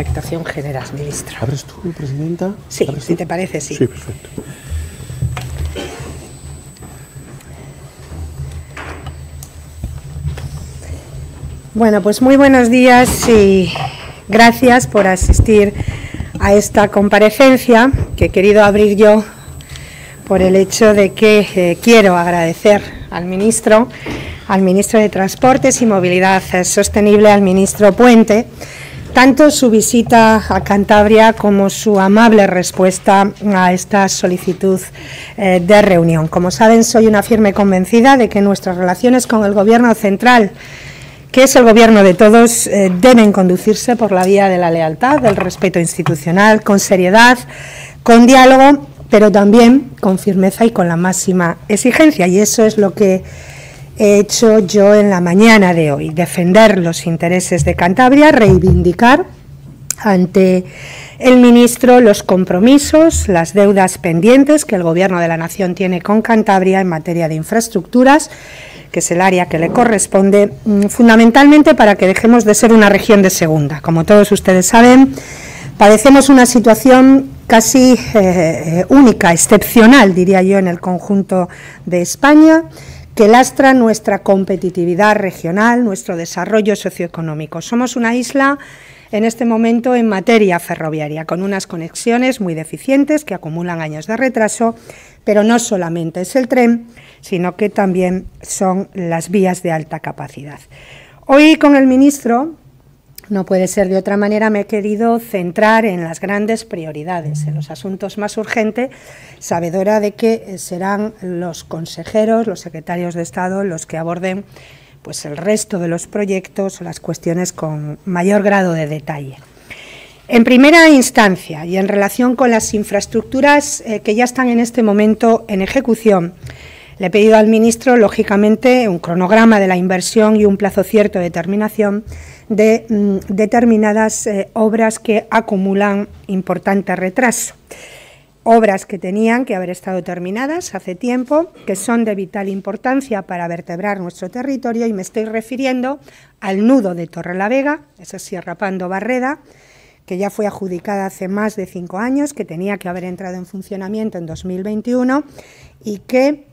expectación generas, ministra. ¿Abres tú, presidenta? Sí, si te parece, sí. Sí, perfecto. Bueno, pues muy buenos días y gracias por asistir a esta comparecencia que he querido abrir yo por el hecho de que eh, quiero agradecer al ministro, al ministro de Transportes y Movilidad eh, Sostenible, al ministro Puente, tanto su visita a Cantabria como su amable respuesta a esta solicitud eh, de reunión. Como saben, soy una firme convencida de que nuestras relaciones con el Gobierno central que es el gobierno de todos, eh, deben conducirse por la vía de la lealtad, del respeto institucional, con seriedad, con diálogo, pero también con firmeza y con la máxima exigencia. Y eso es lo que he hecho yo en la mañana de hoy, defender los intereses de Cantabria, reivindicar ante el ministro los compromisos, las deudas pendientes que el Gobierno de la Nación tiene con Cantabria en materia de infraestructuras, que es el área que le corresponde, mm, fundamentalmente para que dejemos de ser una región de segunda. Como todos ustedes saben, padecemos una situación casi eh, eh, única, excepcional, diría yo, en el conjunto de España que lastra nuestra competitividad regional, nuestro desarrollo socioeconómico. Somos una isla en este momento en materia ferroviaria, con unas conexiones muy deficientes que acumulan años de retraso, pero no solamente es el tren, sino que también son las vías de alta capacidad. Hoy con el ministro no puede ser de otra manera, me he querido centrar en las grandes prioridades, en los asuntos más urgentes, sabedora de que eh, serán los consejeros, los secretarios de Estado los que aborden pues el resto de los proyectos, o las cuestiones con mayor grado de detalle. En primera instancia y en relación con las infraestructuras eh, que ya están en este momento en ejecución, le he pedido al ministro, lógicamente, un cronograma de la inversión y un plazo cierto de terminación de mm, determinadas eh, obras que acumulan importante retraso. Obras que tenían que haber estado terminadas hace tiempo, que son de vital importancia para vertebrar nuestro territorio, y me estoy refiriendo al nudo de Torre Vega, esa es Sierra Pando Barreda, que ya fue adjudicada hace más de cinco años, que tenía que haber entrado en funcionamiento en 2021 y que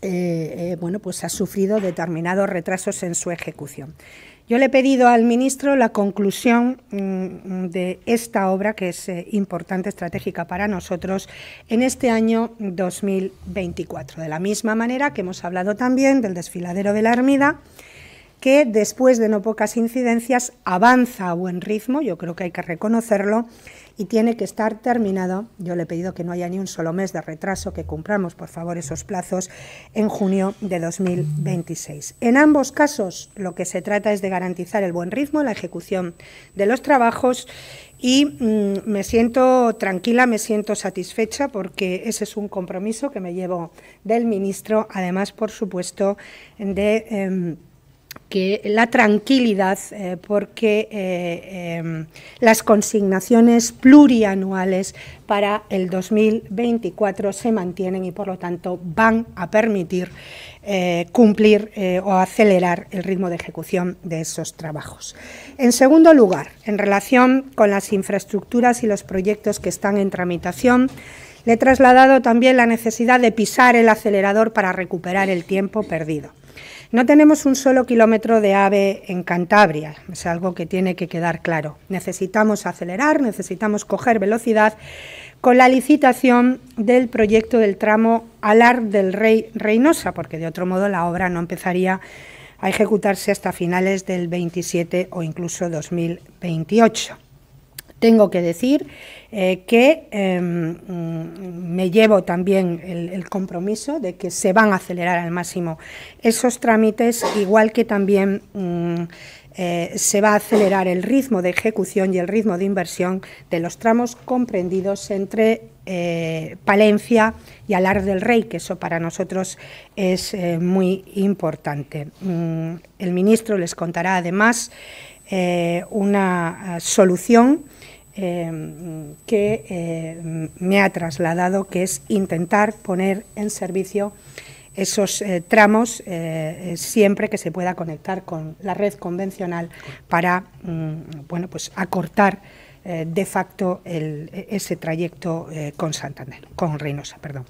eh, eh, pues ha sufrido determinados retrasos en su ejecución. Yo le he pedido al ministro la conclusión mm, de esta obra, que es eh, importante, estratégica para nosotros, en este año 2024. De la misma manera que hemos hablado también del desfiladero de la Armida que después de no pocas incidencias avanza a buen ritmo, yo creo que hay que reconocerlo, y tiene que estar terminado, yo le he pedido que no haya ni un solo mes de retraso, que cumplamos por favor esos plazos en junio de 2026. En ambos casos lo que se trata es de garantizar el buen ritmo, la ejecución de los trabajos y mm, me siento tranquila, me siento satisfecha porque ese es un compromiso que me llevo del ministro, además por supuesto de... Em, que la tranquilidad, eh, porque eh, em, las consignaciones plurianuales para el 2024 se mantienen y, por lo tanto, van a permitir eh, cumplir o acelerar el ritmo de ejecución de esos trabajos. En segundo lugar, en relación con las infraestructuras y los proyectos que están en tramitación, le he trasladado también la necesidad de pisar el acelerador para recuperar el tiempo perdido. No tenemos un solo kilómetro de AVE en Cantabria, es algo que tiene que quedar claro. Necesitamos acelerar, necesitamos coger velocidad con la licitación del proyecto del tramo Alar del Rey Reynosa, porque de otro modo la obra no empezaría a ejecutarse hasta finales del 27 o incluso 2028. Tengo que decir eh, que em, me llevo también el, compromiso de que se van a acelerar al máximo esos trámites, igual que también mm, eh, se va a acelerar el ritmo de ejecución y el ritmo de inversión de los tramos comprendidos entre eh, Palencia y Alar del Rey, que eso para nosotros es muy importante. Mm, el ministro les contará además una solución Em, que em, me ha trasladado, que es intentar poner en servicio esos eh, tramos eh, siempre que se pueda conectar con la red convencional para mm, bueno, pues acortar eh, de facto e-, ese trayecto con Santander, con Reynosa, perdón.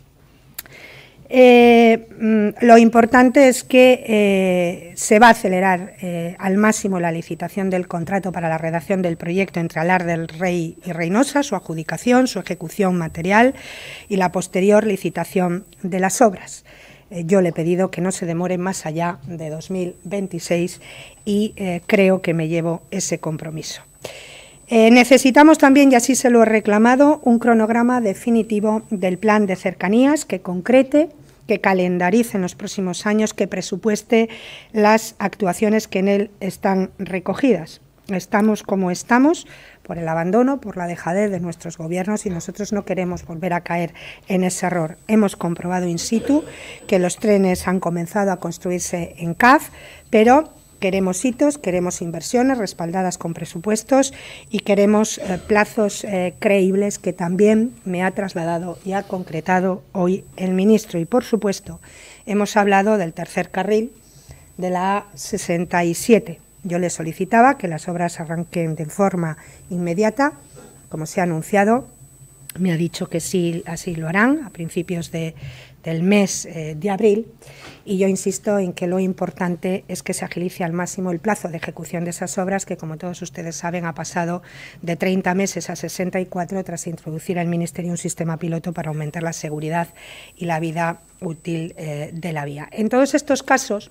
Eh, mm, lo importante es que eh, se va a acelerar eh, al máximo la licitación del contrato para la redacción del proyecto entre Alar del Rey y Reynosa, su adjudicación, su ejecución material y la posterior licitación de las obras. yo le he pedido que no se demore más allá de 2026 y creo que me llevo ese compromiso. Eh, necesitamos también, y así se lo he reclamado, un cronograma definitivo del plan de cercanías que concrete, que calendarice en los próximos años, que presupueste las actuaciones que en él están recogidas. Estamos como estamos por el abandono, por la dejadez de nuestros gobiernos y nosotros no queremos volver a caer en ese error. Hemos comprobado in situ que los trenes han comenzado a construirse en CAF, pero Queremos hitos, queremos inversiones respaldadas con presupuestos y queremos eh, plazos eh, creíbles que también me ha trasladado y ha concretado hoy el ministro. Y, por supuesto, hemos hablado del tercer carril de la A67. Yo le solicitaba que las obras arranquen de forma inmediata, como se ha anunciado. Me ha dicho que sí, así lo harán a principios de, del mes eh, de abril y yo insisto en que lo importante es que se agilice al máximo el plazo de ejecución de esas obras que, como todos ustedes saben, ha pasado de 30 meses a 64 tras introducir al Ministerio un sistema piloto para aumentar la seguridad y la vida útil eh, de la vía. En todos estos casos,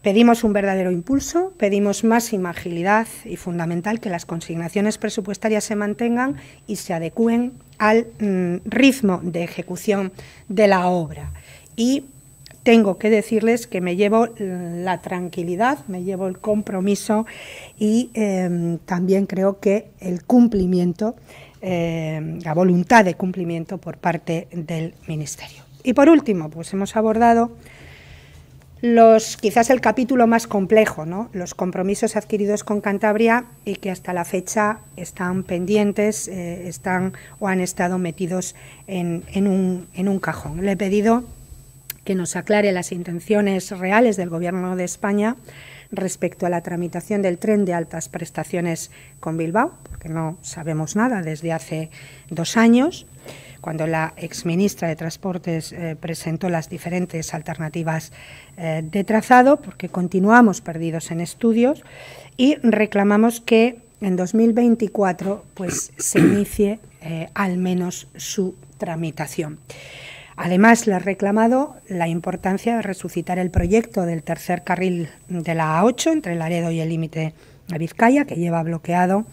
Pedimos un verdadero impulso, pedimos máxima agilidad y fundamental que las consignaciones presupuestarias se mantengan y se adecúen al mm, ritmo de ejecución de la obra. Y tengo que decirles que me llevo la tranquilidad, me llevo el compromiso y em, también creo que el cumplimiento, em, la voluntad de cumplimiento por parte del Ministerio. Y por último, pues hemos abordado los, quizás el capítulo más complejo, ¿no? los compromisos adquiridos con Cantabria y que hasta la fecha están pendientes, eh, están o han estado metidos en un cajón. Le he pedido que nos aclare las intenciones reales del Gobierno de España respecto a la tramitación del tren de altas prestaciones con Bilbao, porque no sabemos nada desde hace dos años, cuando la exministra de Transportes eh, presentó las diferentes alternativas eh, de trazado, porque continuamos perdidos en estudios y reclamamos que en 2024 pues, se inicie eh, al menos su tramitación. Además, le ha reclamado la importancia de resucitar el proyecto del tercer carril de la A8 entre Laredo y el límite de Vizcaya, que lleva bloqueado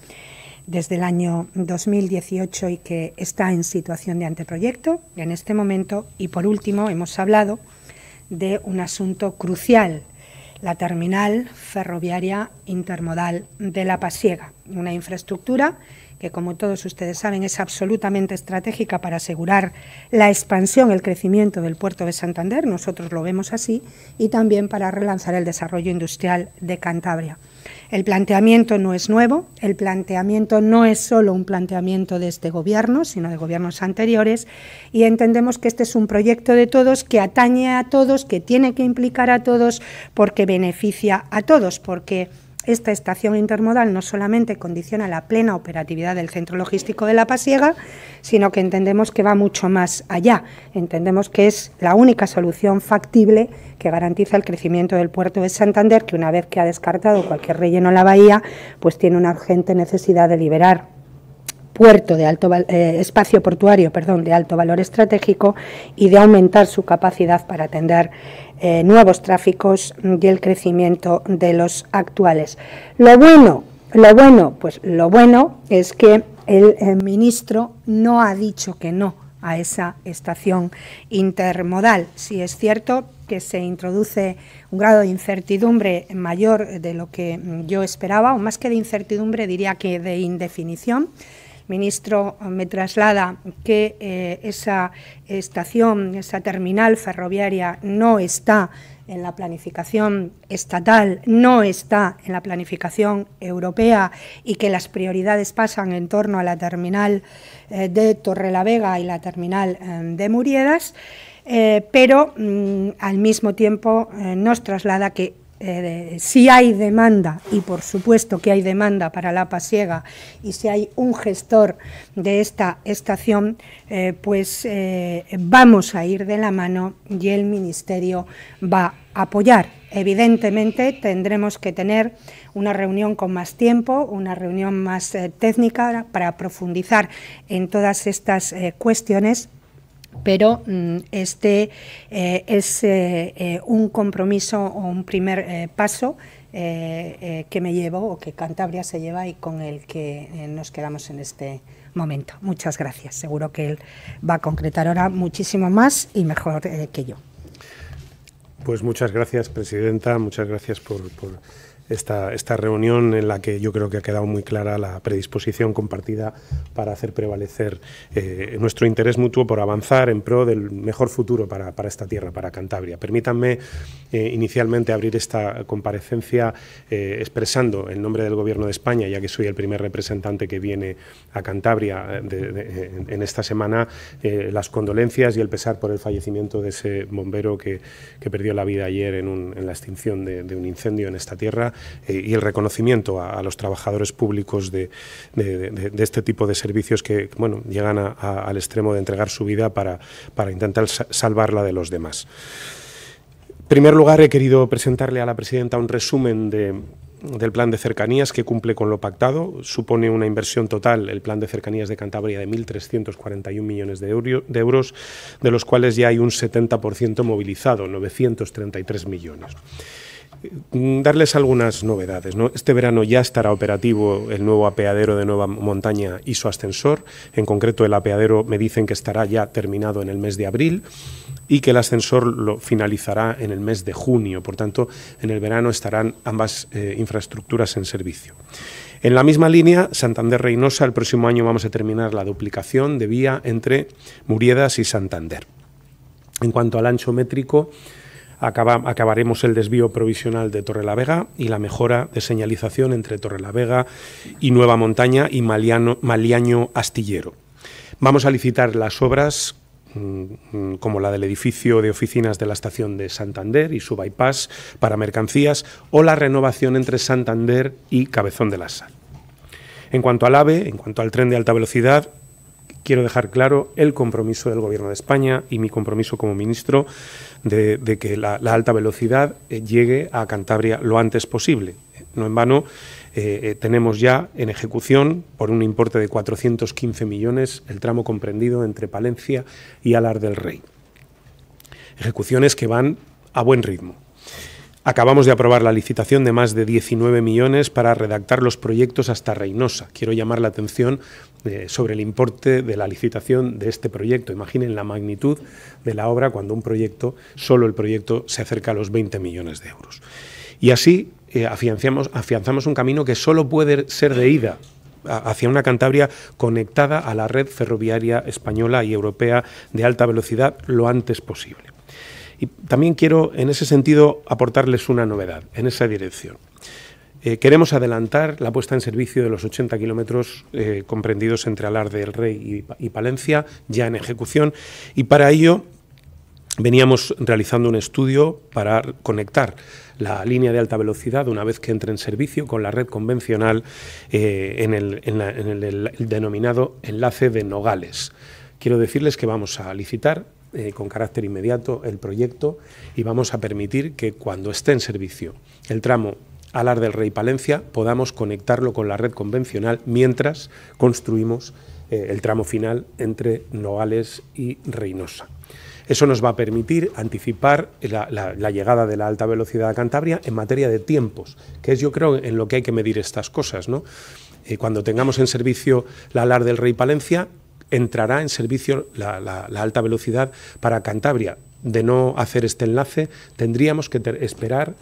desde el año 2018 y que está en situación de anteproyecto en este momento. Y por último, hemos hablado de un asunto crucial, la terminal ferroviaria intermodal de La Pasiega, una infraestructura que como todos ustedes saben es absolutamente estratégica para asegurar la expansión, el crecimiento del puerto de Santander, nosotros lo vemos así, y también para relanzar el desarrollo industrial de Cantabria. El planteamiento no es nuevo, el planteamiento no es solo un planteamiento de este gobierno, sino de gobiernos anteriores, y entendemos que este es un proyecto de todos, que atañe a todos, que tiene que implicar a todos, porque beneficia a todos, porque esta estación intermodal no solamente condiciona la plena operatividad del centro logístico de La Pasiega, sino que entendemos que va mucho más allá. Entendemos que es la única solución factible que garantiza el crecimiento del puerto de Santander, que una vez que ha descartado cualquier relleno en la bahía, pues tiene una urgente necesidad de liberar puerto de alto eh, espacio portuario, perdón, de alto valor estratégico y de aumentar su capacidad para atender eh, nuevos tráficos y el crecimiento de los actuales. Lo bueno, lo bueno, pues lo bueno es que el, eh, ministro no ha dicho que no a esa estación intermodal. Si es cierto que se introduce un grado de incertidumbre mayor de lo que mm, yo esperaba, o más que de incertidumbre diría que de indefinición, ministro me traslada que eh, esa estación, esa terminal ferroviaria no está en la planificación estatal, no está en la planificación europea y que las prioridades pasan en torno a la terminal eh, de Torrelavega y la terminal eh, de Muriedas, pero mm, al mismo tiempo nos traslada que eh, si hay demanda, y por supuesto que hay demanda para la pasiega, y si hay un gestor de esta estación, eh, pues eh, vamos a ir de la mano y el Ministerio va a apoyar. Evidentemente tendremos que tener una reunión con más tiempo, una reunión más técnica para profundizar en todas estas cuestiones, pero mm, este eh, es eh, eh, un compromiso o un primer paso que me llevo o que Cantabria se lleva y con el que nos quedamos en este momento. Muchas gracias. Seguro que él va a concretar ahora muchísimo más y mejor que yo. Pues muchas gracias, Presidenta. Muchas gracias por esta, reunión en la que yo creo que ha quedado muy clara la predisposición compartida para hacer prevalecer eh, nuestro interés mutuo por avanzar en pro del mejor futuro para, esta tierra, para Cantabria. Permítanme eh, inicialmente abrir esta comparecencia eh, expresando en nombre del Gobierno de España, ya que soy el primer representante que viene a Cantabria en esta semana, las condolencias y el pesar por el fallecimiento de ese bombero que, perdió la vida ayer en, la extinción de un incendio en esta tierra eh, y el reconocimiento a, los trabajadores públicos de, este tipo de servicios que llegan al extremo de entregar su vida para, intentar salvarla de los demás. En primer lugar, he querido presentarle a la presidenta un resumen del plan de cercanías que cumple con lo pactado. Supone una inversión total, el plan de cercanías de Cantabria, de 1.341 millones de, euros, de los cuales ya hay un 70% movilizado, 933 millones darles algunas novedades. Este verano ya estará operativo el nuevo apeadero de Nueva Montaña y su ascensor. En concreto, el apeadero me dicen que estará ya terminado en el mes de abril y que el ascensor lo finalizará en el mes de junio. Por tanto, en el verano estarán ambas eh, infraestructuras en servicio. En la misma línea, Santander Reynosa, el próximo año vamos a terminar la duplicación de vía entre Muriedas y Santander. En cuanto al ancho métrico, acabaremos el desvío provisional de Torrelavega y la mejora de señalización entre Torrelavega y Nueva Montaña y Maliaño Astillero. Vamos a licitar las obras mm, mm, como la del edificio de oficinas de la estación de Santander y su bypass para mercancías, o la renovación entre Santander y Cabezón de la Sal. En cuanto al AVE, en cuanto al tren de alta velocidad, quiero dejar claro el compromiso del Gobierno de España y mi compromiso como ministro de, que la, alta velocidad eh, llegue a Cantabria lo antes posible. No en vano, eh, eh, tenemos ya en ejecución, por un importe de 415 millones, el tramo comprendido entre Palencia y Alar del Rey. Ejecuciones que van a buen ritmo. Acabamos de aprobar la licitación de más de 19 millones para redactar los proyectos hasta Reynosa. Quiero llamar la atención eh, sobre el importe de la licitación de este proyecto. Imaginen la magnitud de la obra cuando un proyecto, solo el proyecto, se acerca a los 20 millones de euros. Y así eh, afianzamos, afianzamos un camino que solo puede ser de ida hacia una Cantabria conectada a la red ferroviaria española y europea de alta velocidad lo antes posible. Y también quiero, en ese sentido, aportarles una novedad en esa dirección. Eh, queremos adelantar la puesta en servicio de los 80 kilómetros eh, comprendidos entre Alarde, del Rey y, Palencia, ya en ejecución, y para ello Veníamos realizando un estudio para conectar la línea de alta velocidad, una vez que entre en servicio, con la red convencional eh, en, el, denominado enlace de Nogales. Quiero decirles que vamos a licitar con carácter inmediato el proyecto y vamos a permitir que cuando esté en servicio el tramo Alar del Rey Palencia podamos conectarlo con la red convencional mientras construimos eh, el tramo final entre Noales y Reynosa. Eso nos va a permitir anticipar la, llegada de la alta velocidad a Cantabria en materia de tiempos, que es yo creo en lo que hay que medir estas cosas. Eh, cuando tengamos en servicio la Alar del Rey Palencia, entrará en servicio la, alta velocidad para Cantabria. De no hacer este enlace, tendríamos que esperar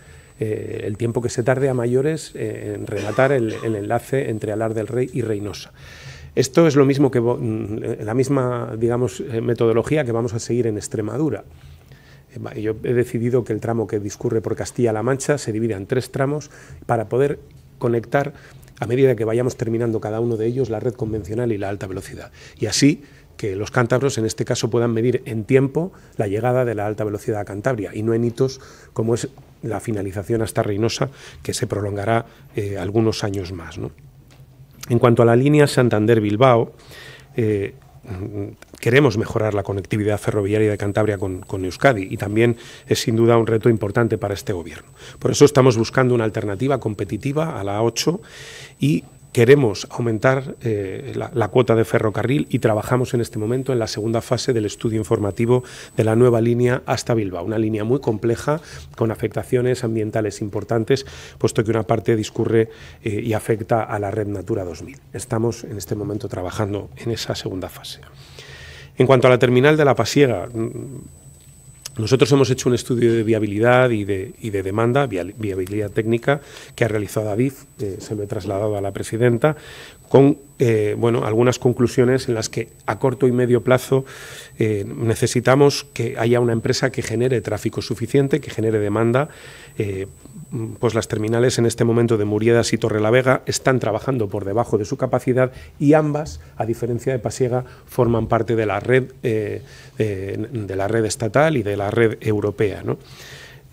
eh, el tiempo que se tarde a mayores eh, en relatar el, enlace entre Alar del Rey y Reynosa. Esto es lo mismo que mm, la misma, digamos, eh, metodología que vamos a seguir en Extremadura. Yo he decidido que el tramo que discurre por Castilla-La Mancha se divida en tres tramos para poder conectar a medida que vayamos terminando cada uno de ellos la red convencional y la alta velocidad. Y así que los cántabros en este caso puedan medir en tiempo la llegada de la alta velocidad a Cantabria y no en hitos como es la finalización hasta Reynosa, que se prolongará eh, algunos años más. ¿no? En cuanto a la línea Santander-Bilbao, eh, mm, queremos mejorar la conectividad ferroviaria de Cantabria con, con, Euskadi y también es sin duda un reto importante para este gobierno. Por eso estamos buscando una alternativa competitiva a la A8 y queremos aumentar eh, la, cuota de ferrocarril y trabajamos en este momento en la segunda fase del estudio informativo de la nueva línea hasta Bilbao, una línea muy compleja con afectaciones ambientales importantes, puesto que una parte discurre eh, y afecta a la red Natura 2000. Estamos en este momento trabajando en esa segunda fase. En cuanto a la terminal de la Pasiega, nosotros hemos hecho un estudio de viabilidad y de, demanda, viabilidad técnica, que ha realizado Adif, eh, se lo he trasladado a la presidenta, con eh, bueno, algunas conclusiones en las que a corto y medio plazo eh, necesitamos que haya una empresa que genere tráfico suficiente, que genere demanda Mm, pues las terminales en este momento de Muriedas y Torrelavega están trabajando por debajo de su capacidad y ambas, a diferencia de Pasiega, forman parte de la red, eh, eh, de la red estatal y de la red europea.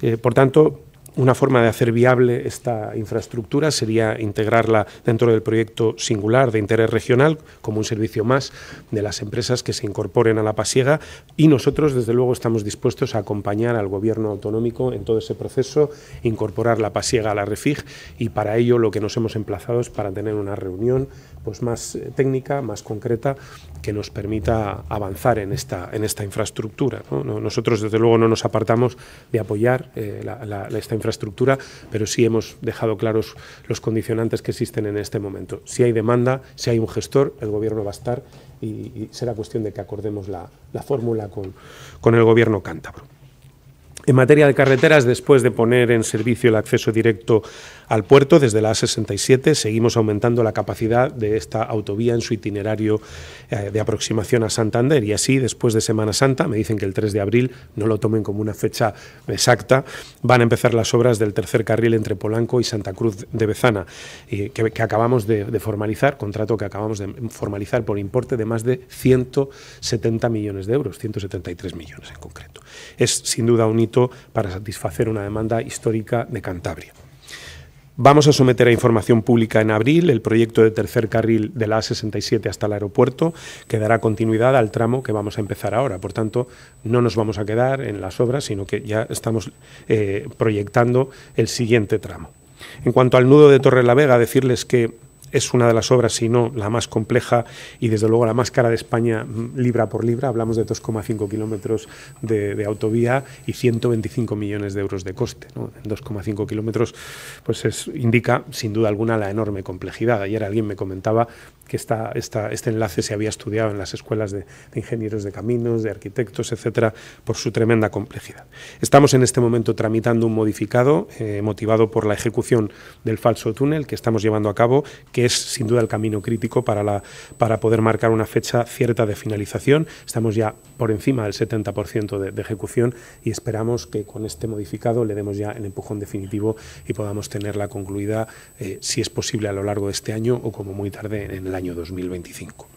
Eh, por tanto, una forma de hacer viable esta infraestructura sería integrarla dentro del proyecto singular de interés regional como un servicio más de las empresas que se incorporen a la pasiega y nosotros desde luego estamos dispuestos a acompañar al gobierno autonómico en todo ese proceso, incorporar la pasiega a la refig y para ello lo que nos hemos emplazado es para tener una reunión pues más eh, técnica, más concreta que nos permita avanzar en esta, en esta infraestructura. Nosotros desde luego no nos apartamos de apoyar eh, la, la, esta infraestructura infraestructura, pero sí hemos dejado claros los condicionantes que existen en este momento. Si hay demanda, si hay un gestor, el Gobierno va a estar y, será cuestión de que acordemos la, fórmula con, con el Gobierno cántabro. En materia de carreteras, después de poner en servicio el acceso directo al puerto. Desde la A67 seguimos aumentando la capacidad de esta autovía en su itinerario eh, de aproximación a Santander y así después de Semana Santa, me dicen que el 3 de abril, no lo tomen como una fecha exacta, van a empezar las obras del tercer carril entre Polanco y Santa Cruz de Bezana, eh, que, acabamos de formalizar, contrato que acabamos de formalizar por importe de más de 170 millones de euros, 173 millones en concreto. Es sin duda un hito para satisfacer una demanda histórica de Cantabria. Vamos a someter a información pública en abril el proyecto de tercer carril de la A67 hasta el aeropuerto, que dará continuidad al tramo que vamos a empezar ahora. Por tanto, no nos vamos a quedar en las obras, sino que ya estamos eh, proyectando el siguiente tramo. En cuanto al nudo de Torre la Vega, decirles que es una de las obras, si no la más compleja y desde luego la más cara de España mm, libra por libra. Hablamos de 2,5 kilómetros de, autovía y 125 millones de euros de coste. ¿no? 2,5 kilómetros pues indica sin duda alguna la enorme complejidad. Ayer alguien me comentaba que este enlace se había estudiado en las escuelas de, ingenieros de caminos, de arquitectos, etcétera, por su tremenda complejidad. Estamos en este momento tramitando un modificado eh, motivado por la ejecución del falso túnel que estamos llevando a cabo, es sin duda el camino crítico para, la, para poder marcar una fecha cierta de finalización. Estamos ya por encima del 70% de, ejecución y esperamos que con este modificado le demos ya el empujón definitivo y podamos tenerla concluida, eh, si es posible, a lo largo de este año o como muy tarde en el año 2025.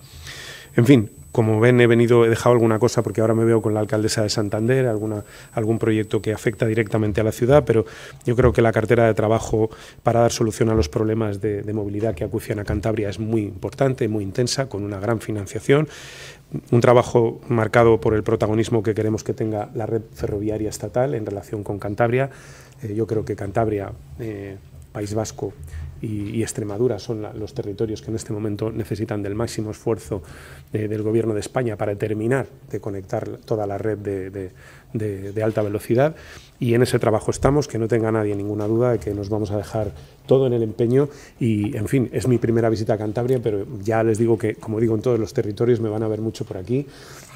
En fin, como ven, he venido, he dejado alguna cosa porque ahora me veo con la alcaldesa de Santander, alguna, algún proyecto que afecta directamente a la ciudad, pero yo creo que la cartera de trabajo para dar solución a los problemas de, movilidad que acucian a Cantabria es muy importante, muy intensa, con una gran financiación un trabajo marcado por el protagonismo que queremos que tenga la red ferroviaria estatal en relación con Cantabria. Eh, yo creo que Cantabria, eh, País Vasco y, Extremadura son los territorios que en este momento necesitan del máximo esfuerzo eh, del Gobierno de España para terminar de conectar toda la red de, alta velocidad y en ese trabajo estamos, que no tenga nadie ninguna duda de que nos vamos a dejar todo en el empeño y, en fin, es mi primera visita a Cantabria, pero ya les digo que, como digo, en todos los territorios me van a ver mucho por aquí.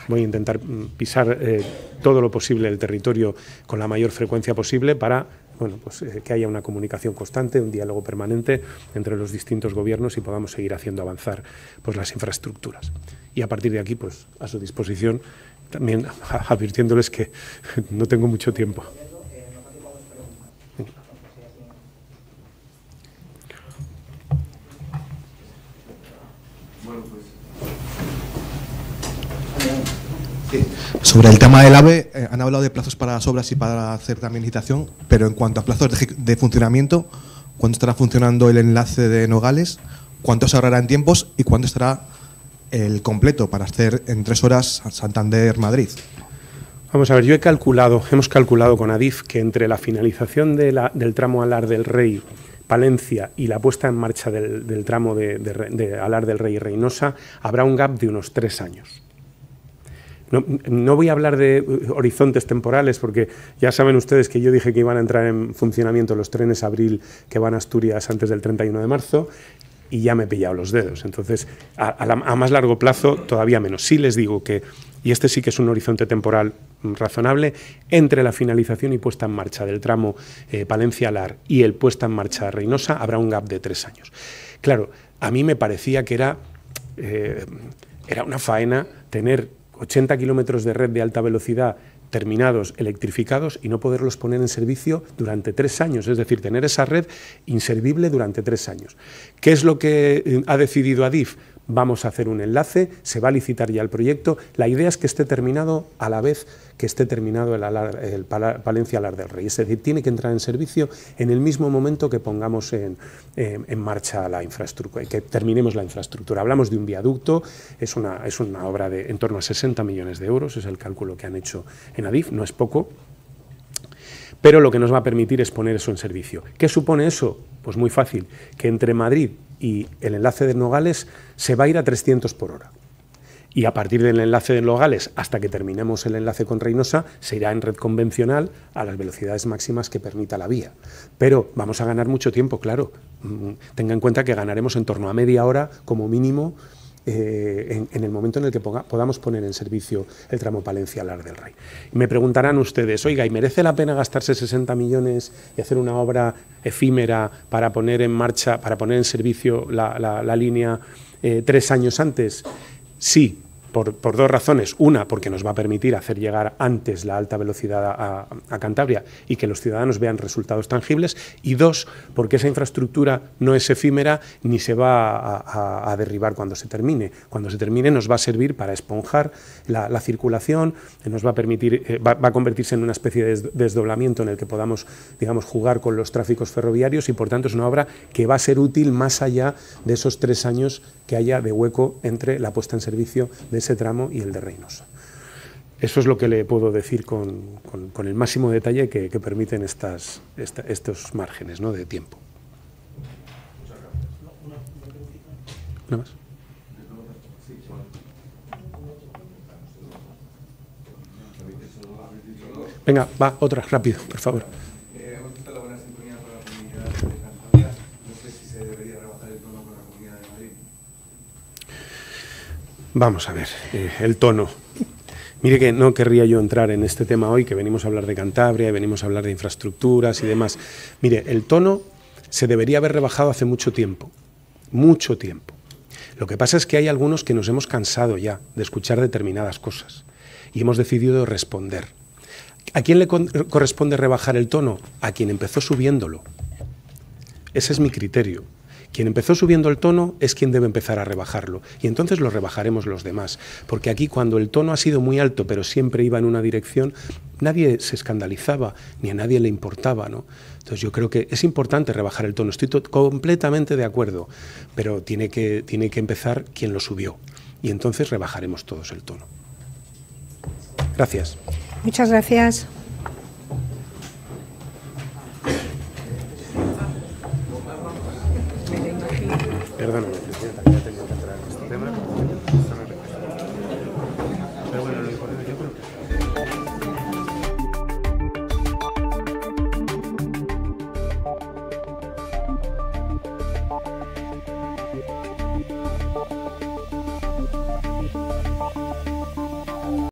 Voy a intentar mm, pisar eh, todo lo posible el territorio con la mayor frecuencia posible para bueno, pues, eh, que haya una comunicación constante, un diálogo permanente entre los distintos gobiernos y podamos seguir haciendo avanzar pues, las infraestructuras. Y a partir de aquí, pues a su disposición, también advirtiéndoles que no tengo mucho tiempo. Sobre el tema del AVE, eh, han hablado de plazos para las obras y para hacer también licitación, pero en cuanto a plazos de, funcionamiento, ¿cuándo estará funcionando el enlace de Nogales? ¿Cuánto se ahorrará en tiempos y cuándo estará el completo para hacer en tres horas Santander-Madrid? Vamos a ver, yo he calculado, hemos calculado con Adif que entre la finalización del tramo Alar del Rey, Palencia y la puesta en marcha del, tramo de, Alar del Rey Reynosa, habrá un gap de unos tres años. No, voy a hablar de eh, horizontes temporales porque ya saben ustedes que yo dije que iban a entrar en funcionamiento los trenes abril que van a Asturias antes del 31 de marzo y ya me he pillado los dedos. Entonces, a, más largo plazo todavía menos. Sí les digo que, y este sí que es un horizonte temporal mm, razonable, entre la finalización y puesta en marcha del tramo eh, Palencia-Lar y el puesta en marcha de Reynosa habrá un gap de tres años. Claro, a mí me parecía que era, eh, era una faena tener 80 kilómetros de red de alta velocidad terminados, electrificados y no poderlos poner en servicio durante tres años, es decir, tener esa red inservible durante tres años. ¿Qué es lo que eh, ha decidido ADIF? Vamos a hacer un enlace, se va a licitar ya el proyecto. La idea es que esté terminado a la vez que esté terminado el, Palencia Alar del Rey. Es decir, tiene que entrar en servicio en el mismo momento que pongamos en, marcha la infraestructura, que terminemos la infraestructura. Hablamos de un viaducto, es una, es una obra de en torno a 60 millones de euros, es el cálculo que han hecho en Adif, no es poco, pero lo que nos va a permitir es poner eso en servicio. ¿Qué supone eso? Pues muy fácil, que entre Madrid y el enlace de Nogales se va a ir a 300 por hora. Y a partir del enlace de Nogales hasta que terminemos el enlace con Reynosa, se irá en red convencional a las velocidades máximas que permita la vía. Pero vamos a ganar mucho tiempo, claro. Mm, tenga en cuenta que ganaremos en torno a media hora como mínimo eh, en, el momento en el que podamos poner en servicio el tramo Palencia-Lar del Rey. Me preguntarán ustedes, oiga, ¿y merece la pena gastarse 60 millones y hacer una obra efímera para poner en marcha, para poner en servicio la, línea eh, tres años antes? Sí, por, por, dos razones. Una, porque nos va a permitir hacer llegar antes la alta velocidad a, Cantabria y que los ciudadanos vean resultados tangibles. Y dos, porque esa infraestructura no es efímera ni se va a, derribar cuando se termine. Cuando se termine nos va a servir para esponjar la, circulación, nos va a permitir, eh, a convertirse en una especie de desdoblamiento en el que podamos, digamos, jugar con los tráficos ferroviarios y por tanto es una obra que va a ser útil más allá de esos tres años que haya de hueco entre la puesta en servicio de ese tramo y el de Reynosa. Eso es lo que le puedo decir con, el máximo detalle que, permiten estos márgenes de tiempo. ¿Una más? Venga, va, otra, rápido, por favor. Vamos a ver, eh, el tono. Mire que no querría yo entrar en este tema hoy, que venimos a hablar de Cantabria venimos a hablar de infraestructuras y demás. Mire, el tono se debería haber rebajado hace mucho tiempo, mucho tiempo. Lo que pasa es que hay algunos que nos hemos cansado ya de escuchar determinadas cosas y hemos decidido responder. ¿A quién le corresponde rebajar el tono? A quien empezó subiéndolo. Ese es mi criterio. Quien empezó subiendo el tono es quien debe empezar a rebajarlo y entonces lo rebajaremos los demás, porque aquí cuando el tono ha sido muy alto pero siempre iba en una dirección, nadie se escandalizaba ni a nadie le importaba, Entonces yo creo que es importante rebajar el tono, estoy completamente de acuerdo, pero tiene que, tiene que empezar quien lo subió y entonces rebajaremos todos el tono. Gracias. Muchas gracias. Perdóname.